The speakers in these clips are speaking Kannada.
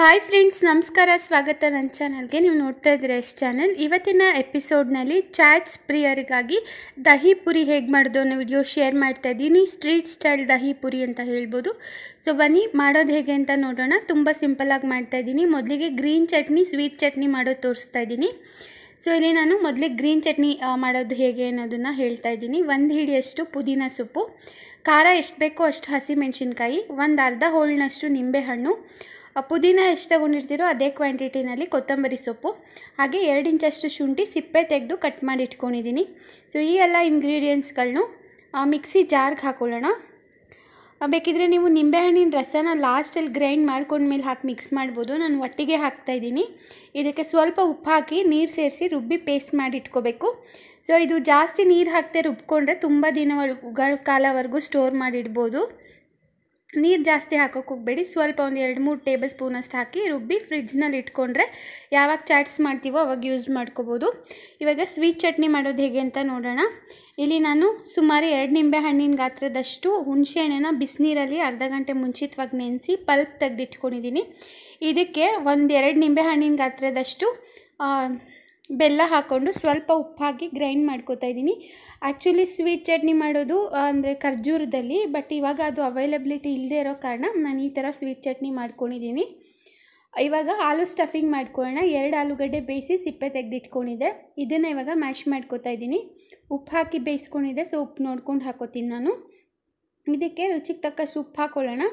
ಹಾಯ್ ಫ್ರೆಂಡ್ಸ್ ನಮಸ್ಕಾರ ಸ್ವಾಗತ ನನ್ನ ಚಾನಲ್ಗೆ ನೀವು ನೋಡ್ತಾ ಇದ್ದೀರಾ ಎಷ್ಟು ಚಾನಲ್ ಇವತ್ತಿನ ಎಪಿಸೋಡ್ನಲ್ಲಿ ಚಾಟ್ಸ್ ಪ್ರಿಯರಿಗಾಗಿ ದಹಿ ಪುರಿ ಹೇಗೆ ಮಾಡೋದು ಅನ್ನೋ ವಿಡಿಯೋ ಶೇರ್ ಮಾಡ್ತಾ ಇದ್ದೀನಿ ಸ್ಟ್ರೀಟ್ ಸ್ಟೈಲ್ ದಹಿ ಪುರಿ ಅಂತ ಹೇಳ್ಬೋದು ಸೊ ಬನ್ನಿ ಮಾಡೋದು ಹೇಗೆ ಅಂತ ನೋಡೋಣ ತುಂಬ ಮಾಡ್ತಾ ಇದ್ದೀನಿ ಮೊದಲಿಗೆ ಗ್ರೀನ್ ಚಟ್ನಿ ಸ್ವೀಟ್ ಚಟ್ನಿ ಮಾಡೋದು ತೋರಿಸ್ತಾ ಇದ್ದೀನಿ ಸೊ ಇಲ್ಲಿ ನಾನು ಮೊದಲೇ ಗ್ರೀನ್ ಚಟ್ನಿ ಮಾಡೋದು ಹೇಗೆ ಅನ್ನೋದನ್ನು ಹೇಳ್ತಾ ಇದ್ದೀನಿ ಒಂದು ಹಿಡಿಯಷ್ಟು ಪುದೀನ ಸೊಪ್ಪು ಖಾರ ಎಷ್ಟು ಬೇಕೋ ಅಷ್ಟು ಹಸಿಮೆಣ್ಸಿನ್ಕಾಯಿ ಒಂದು ಅರ್ಧ ಹೋಳಿನಷ್ಟು ನಿಂಬೆಹಣ್ಣು ಪುದೀನ ಎಷ್ಟು ತಗೊಂಡಿರ್ತೀರೋ ಅದೇ ಕ್ವಾಂಟಿಟಿನಲ್ಲಿ ಕೊತ್ತಂಬರಿ ಸೊಪ್ಪು ಹಾಗೆ ಎರಡು ಇಂಚಷ್ಟು ಶುಂಠಿ ಸಿಪ್ಪೆ ತೆಗೆದು ಕಟ್ ಮಾಡಿ ಇಟ್ಕೊಂಡಿದ್ದೀನಿ ಸೊ ಈ ಎಲ್ಲ ಇಂಗ್ರೀಡಿಯೆಂಟ್ಸ್ಗಳನ್ನೂ ಮಿಕ್ಸಿ ಜಾರ್ಗೆ ಹಾಕೊಳ್ಳೋಣ ಬೇಕಿದ್ರೆ ನೀವು ನಿಂಬೆಹಣ್ಣಿನ ರಸನ ಲಾಸ್ಟಲ್ಲಿ ಗ್ರೈಂಡ್ ಮಾಡ್ಕೊಂಡ್ಮೇಲೆ ಹಾಕಿ ಮಿಕ್ಸ್ ಮಾಡ್ಬೋದು ನಾನು ಒಟ್ಟಿಗೆ ಇದ್ದೀನಿ ಇದಕ್ಕೆ ಸ್ವಲ್ಪ ಉಪ್ಪು ಹಾಕಿ ನೀರು ಸೇರಿಸಿ ರುಬ್ಬಿ ಪೇಸ್ಟ್ ಮಾಡಿ ಇಟ್ಕೋಬೇಕು ಸೊ ಇದು ಜಾಸ್ತಿ ನೀರು ಹಾಕ್ತೇ ರುಬ್ಕೊಂಡ್ರೆ ತುಂಬ ದಿನಗಳ ಕಾಲವರೆಗೂ ಸ್ಟೋರ್ ಮಾಡಿಡ್ಬೋದು ನೀರು ಜಾಸ್ತಿ ಹಾಕೋಕೆ ಹೋಗಬೇಡಿ ಸ್ವಲ್ಪ ಒಂದು ಎರಡು ಮೂರು ಟೇಬಲ್ ಸ್ಪೂನಷ್ಟು ಹಾಕಿ ರುಬ್ಬಿ ಫ್ರಿಜ್ನಲ್ಲಿ ಇಟ್ಕೊಂಡ್ರೆ ಯಾವಾಗ ಚಾಟ್ಸ್ ಮಾಡ್ತೀವೋ ಅವಾಗ ಯೂಸ್ ಮಾಡ್ಕೋಬೋದು ಇವಾಗ ಸ್ವೀಟ್ ಚಟ್ನಿ ಮಾಡೋದು ಹೇಗೆ ಅಂತ ನೋಡೋಣ ಇಲ್ಲಿ ನಾನು ಸುಮಾರು ಎರಡು ನಿಂಬೆ ಹಣ್ಣಿನ ಗಾತ್ರದಷ್ಟು ಹುಣಸೆಹಣ್ಣೆನ ಬಿಸಿನೀರಲ್ಲಿ ಅರ್ಧ ಗಂಟೆ ಮುಂಚಿತವಾಗಿ ನೆನೆಸಿ ಪಲ್ಪ್ ತೆಗೆದಿಟ್ಕೊಂಡಿದ್ದೀನಿ ಇದಕ್ಕೆ ಎರಡು ನಿಂಬೆ ಹಣ್ಣಿನ ಗಾತ್ರದಷ್ಟು ಬೆಲ್ಲ ಹಾಕ್ಕೊಂಡು ಸ್ವಲ್ಪ ಉಪ್ಪು ಹಾಕಿ ಗ್ರೈಂಡ್ ಮಾಡ್ಕೋತಾ ಇದ್ದೀನಿ ಆ್ಯಕ್ಚುಲಿ ಸ್ವೀಟ್ ಚಟ್ನಿ ಮಾಡೋದು ಅಂದರೆ ಖರ್ಜೂರದಲ್ಲಿ ಬಟ್ ಇವಾಗ ಅದು ಅವೈಲಬಿಲಿಟಿ ಇಲ್ಲದೆ ಇರೋ ಕಾರಣ ನಾನು ಈ ಥರ ಸ್ವೀಟ್ ಚಟ್ನಿ ಮಾಡ್ಕೊಂಡಿದ್ದೀನಿ ಇವಾಗ ಆಲೂ ಸ್ಟಫಿಂಗ್ ಮಾಡ್ಕೊಳ್ಳೋಣ ಎರಡು ಆಲೂಗಡ್ಡೆ ಬೇಯಿಸಿ ಸಿಪ್ಪೆ ತೆಗೆದಿಟ್ಕೊಂಡಿದ್ದೆ ಇದನ್ನು ಇವಾಗ ಮ್ಯಾಶ್ ಮಾಡ್ಕೋತಾ ಇದ್ದೀನಿ ಉಪ್ಪು ಹಾಕಿ ಬೇಯಿಸ್ಕೊಂಡಿದ್ದೆ ಸೊ ಉಪ್ಪು ನೋಡ್ಕೊಂಡು ಹಾಕೋತೀನಿ ನಾನು ಇದಕ್ಕೆ ರುಚಿಗೆ ತಕ್ಕಷ್ಟು ಉಪ್ಪು ಹಾಕ್ಕೊಳ್ಳೋಣ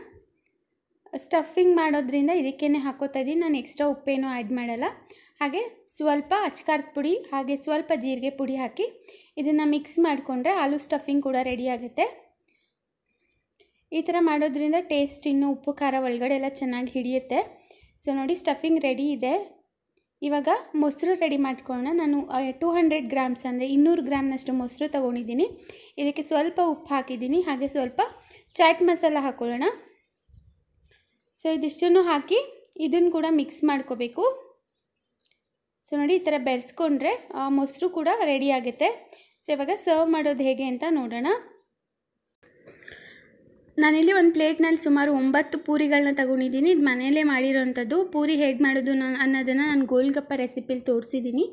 ಸ್ಟಫಿಂಗ್ ಮಾಡೋದ್ರಿಂದ ಇದಕ್ಕೇ ಹಾಕೋತಾ ಇದ್ದೀನಿ ನಾನು ಎಕ್ಸ್ಟ್ರಾ ಉಪ್ಪೇನೂ ಆ್ಯಡ್ ಮಾಡಲ್ಲ ಹಾಗೆ ಸ್ವಲ್ಪ ಅಚ್ಕಾರದ ಪುಡಿ ಹಾಗೆ ಸ್ವಲ್ಪ ಜೀರಿಗೆ ಪುಡಿ ಹಾಕಿ ಇದನ್ನು ಮಿಕ್ಸ್ ಮಾಡಿಕೊಂಡ್ರೆ ಆಲೂ ಸ್ಟಫಿಂಗ್ ಕೂಡ ರೆಡಿ ಆಗುತ್ತೆ ಈ ಥರ ಮಾಡೋದ್ರಿಂದ ಟೇಸ್ಟ್ ಇನ್ನು ಉಪ್ಪು ಖಾರ ಒಳಗಡೆ ಎಲ್ಲ ಚೆನ್ನಾಗಿ ಹಿಡಿಯುತ್ತೆ ಸೊ ನೋಡಿ ಸ್ಟಫಿಂಗ್ ರೆಡಿ ಇದೆ ಇವಾಗ ಮೊಸರು ರೆಡಿ ಮಾಡ್ಕೊಳ್ಳೋಣ ನಾನು ಟೂ ಹಂಡ್ರೆಡ್ ಗ್ರಾಮ್ಸ್ ಅಂದರೆ ಇನ್ನೂರು ಗ್ರಾಮ್ನಷ್ಟು ಮೊಸರು ತೊಗೊಂಡಿದ್ದೀನಿ ಇದಕ್ಕೆ ಸ್ವಲ್ಪ ಉಪ್ಪು ಹಾಕಿದ್ದೀನಿ ಹಾಗೆ ಸ್ವಲ್ಪ ಚಾಟ್ ಮಸಾಲ ಹಾಕೊಳ್ಳೋಣ ಸೊ ಇದಿಷ್ಟನ್ನು ಹಾಕಿ ಇದನ್ನು ಕೂಡ ಮಿಕ್ಸ್ ಮಾಡ್ಕೋಬೇಕು ಸೊ ನೋಡಿ ಈ ಥರ ಬೆರೆಸ್ಕೊಂಡ್ರೆ ಮೊಸರು ಕೂಡ ರೆಡಿ ಆಗುತ್ತೆ ಸೊ ಇವಾಗ ಸರ್ವ್ ಮಾಡೋದು ಹೇಗೆ ಅಂತ ನೋಡೋಣ ನಾನಿಲ್ಲಿ ಒಂದು ಪ್ಲೇಟ್ನಲ್ಲಿ ಸುಮಾರು ಒಂಬತ್ತು ಪೂರಿಗಳನ್ನ ತಗೊಂಡಿದ್ದೀನಿ ಇದು ಮನೆಯಲ್ಲೇ ಮಾಡಿರೋವಂಥದ್ದು ಪೂರಿ ಹೇಗೆ ಮಾಡೋದು ನಾನು ಅನ್ನೋದನ್ನು ನಾನು ಗೋಲ್ಗಪ್ಪ ರೆಸಿಪಿಲಿ ತೋರಿಸಿದ್ದೀನಿ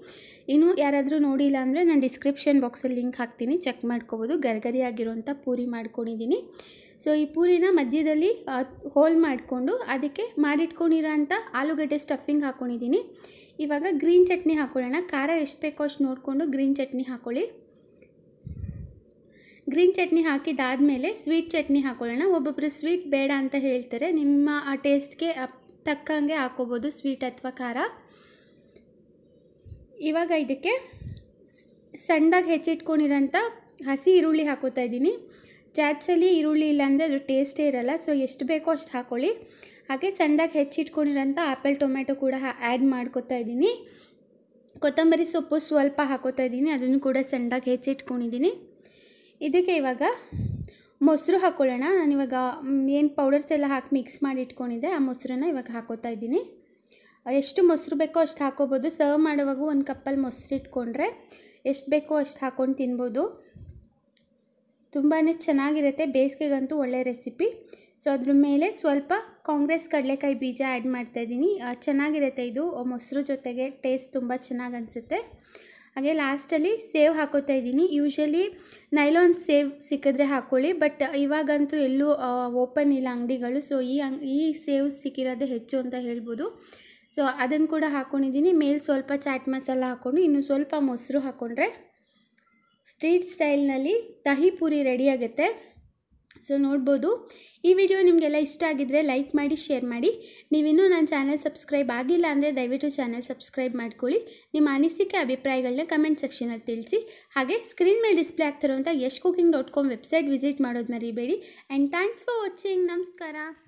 ಇನ್ನೂ ಯಾರಾದರೂ ನೋಡಿಲ್ಲ ಅಂದರೆ ನಾನು ಡಿಸ್ಕ್ರಿಪ್ಷನ್ ಬಾಕ್ಸಲ್ಲಿ ಲಿಂಕ್ ಹಾಕ್ತೀನಿ ಚೆಕ್ ಮಾಡ್ಕೋಬೋದು ಗರ್ಗರಿಯಾಗಿರೋಂಥ ಪೂರಿ ಮಾಡ್ಕೊಂಡಿದ್ದೀನಿ ಸೊ ಈ ಪೂರಿನ ಮಧ್ಯದಲ್ಲಿ ಹೋಲ್ ಮಾಡಿಕೊಂಡು ಅದಕ್ಕೆ ಮಾಡಿಟ್ಕೊಂಡಿರೋ ಅಂಥ ಆಲೂಗಡ್ಡೆ ಸ್ಟಫಿಂಗ್ ಹಾಕ್ಕೊಂಡಿದ್ದೀನಿ ಇವಾಗ ಗ್ರೀನ್ ಚಟ್ನಿ ಹಾಕ್ಕೊಳ್ಳೋಣ ಖಾರ ಎಷ್ಟು ಬೇಕೋ ಅಷ್ಟು ನೋಡಿಕೊಂಡು ಗ್ರೀನ್ ಚಟ್ನಿ ಹಾಕ್ಕೊಳ್ಳಿ ಗ್ರೀನ್ ಚಟ್ನಿ ಹಾಕಿದಾದಮೇಲೆ ಸ್ವೀಟ್ ಚಟ್ನಿ ಹಾಕ್ಕೊಳ್ಳೋಣ ಒಬ್ಬೊಬ್ಬರು ಸ್ವೀಟ್ ಬೇಡ ಅಂತ ಹೇಳ್ತಾರೆ ನಿಮ್ಮ ಆ ಟೇಸ್ಟ್ಗೆ ತಕ್ಕಂಗೆ ಹಾಕ್ಕೋಬೋದು ಸ್ವೀಟ್ ಅಥವಾ ಖಾರ ಇವಾಗ ಇದಕ್ಕೆ ಸಣ್ಣದಾಗಿ ಹೆಚ್ಚಿಟ್ಕೊಂಡಿರೋಂಥ ಹಸಿ ಈರುಳ್ಳಿ ಹಾಕೋತಾ ಇದ್ದೀನಿ ಚಾಟ್ಸಲ್ಲಿ ಈರುಳ್ಳಿ ಇಲ್ಲಾಂದರೆ ಅದು ಟೇಸ್ಟೇ ಇರಲ್ಲ ಸೊ ಎಷ್ಟು ಬೇಕೋ ಅಷ್ಟು ಹಾಕೊಳ್ಳಿ ಹಾಗೆ ಸಣ್ಣದಾಗಿ ಹೆಚ್ಚಿಟ್ಕೊಂಡಿರೋಂಥ ಆ್ಯಪಲ್ ಟೊಮೆಟೊ ಕೂಡ ಆ್ಯಡ್ ಮಾಡ್ಕೊತಾ ಇದ್ದೀನಿ ಕೊತ್ತಂಬರಿ ಸೊಪ್ಪು ಸ್ವಲ್ಪ ಹಾಕೋತಾ ಇದ್ದೀನಿ ಅದನ್ನು ಕೂಡ ಸಣ್ಣದಾಗಿ ಹೆಚ್ಚಿಟ್ಕೊಂಡಿದ್ದೀನಿ ಇದಕ್ಕೆ ಇವಾಗ ಮೊಸರು ಹಾಕ್ಕೊಳ್ಳೋಣ ನಾನಿವಾಗ ಏನು ಪೌಡರ್ಸ್ ಎಲ್ಲ ಹಾಕಿ ಮಿಕ್ಸ್ ಮಾಡಿ ಇಟ್ಕೊಂಡಿದ್ದೆ ಆ ಮೊಸರನ್ನ ಇವಾಗ ಹಾಕೋತಾ ಇದ್ದೀನಿ ಎಷ್ಟು ಮೊಸರು ಬೇಕೋ ಅಷ್ಟು ಹಾಕೋಬೋದು ಸರ್ವ್ ಮಾಡುವಾಗ ಒಂದು ಕಪ್ಪಲ್ಲಿ ಮೊಸರು ಇಟ್ಕೊಂಡ್ರೆ ಎಷ್ಟು ಬೇಕೋ ಅಷ್ಟು ಹಾಕ್ಕೊಂಡು ತಿನ್ಬೋದು ತುಂಬಾ ಚೆನ್ನಾಗಿರುತ್ತೆ ಬೇಸಿಗೆಗಂತೂ ಒಳ್ಳೆ ರೆಸಿಪಿ ಸೊ ಅದ್ರ ಮೇಲೆ ಸ್ವಲ್ಪ ಕಾಂಗ್ರೆಸ್ ಕಡಲೆಕಾಯಿ ಬೀಜ ಆ್ಯಡ್ ಮಾಡ್ತಾಯಿದ್ದೀನಿ ಚೆನ್ನಾಗಿರುತ್ತೆ ಇದು ಮೊಸರು ಜೊತೆಗೆ ಟೇಸ್ಟ್ ತುಂಬ ಚೆನ್ನಾಗಿ ಅನಿಸುತ್ತೆ ಹಾಗೆ ಲಾಸ್ಟಲ್ಲಿ ಸೇವ್ ಹಾಕೋತಾ ಇದ್ದೀನಿ ಯೂಶಲಿ ನೈಲೋನ್ ಸೇವ್ ಸಿಕ್ಕಿದ್ರೆ ಹಾಕ್ಕೊಳ್ಳಿ ಬಟ್ ಇವಾಗಂತೂ ಎಲ್ಲೂ ಓಪನ್ ಇಲ್ಲ ಅಂಗಡಿಗಳು ಸೊ ಈ ಅಂಗ್ ಈ ಸೇವ್ ಸಿಕ್ಕಿರೋದೇ ಹೆಚ್ಚು ಅಂತ ಹೇಳ್ಬೋದು ಸೊ ಅದನ್ನು ಕೂಡ ಹಾಕ್ಕೊಂಡಿದ್ದೀನಿ ಮೇಲೆ ಸ್ವಲ್ಪ ಚಾಟ್ ಮಸಾಲ ಹಾಕ್ಕೊಂಡು ಇನ್ನು ಸ್ವಲ್ಪ ಮೊಸರು ಹಾಕ್ಕೊಂಡ್ರೆ ಸ್ಟ್ರೀಟ್ ಸ್ಟೈಲ್ನಲ್ಲಿ ದಹಿ ಪೂರಿ ರೆಡಿಯಾಗುತ್ತೆ ಸೊ ನೋಡ್ಬೋದು ಈ ವಿಡಿಯೋ ನಿಮಗೆಲ್ಲ ಇಷ್ಟ ಆಗಿದ್ದರೆ ಲೈಕ್ ಮಾಡಿ ಶೇರ್ ಮಾಡಿ ನೀವಿನ್ನೂ ನನ್ನ ಚಾನಲ್ ಸಬ್ಸ್ಕ್ರೈಬ್ ಆಗಿಲ್ಲ ಅಂದರೆ ದಯವಿಟ್ಟು ಚಾನಲ್ ಸಬ್ಸ್ಕ್ರೈಬ್ ಮಾಡ್ಕೊಳ್ಳಿ ನಿಮ್ಮ ಅನಿಸಿಕೆ ಅಭಿಪ್ರಾಯಗಳನ್ನ ಕಮೆಂಟ್ ಸೆಕ್ಷನಲ್ಲಿ ತಿಳಿಸಿ ಹಾಗೆ ಸ್ಕ್ರೀನ್ ಮೇಲೆ ಡಿಸ್ಪ್ಲೇ ಆಗ್ತಿರೋಂಥ Yash cooking dot com website visit ಮಾಡೋದು ಮರಿಬೇಡಿ ಆ್ಯಂಡ್ ಥ್ಯಾಂಕ್ಸ್ ಫಾರ್ ವಾಚಿಂಗ್ ನಮಸ್ಕಾರ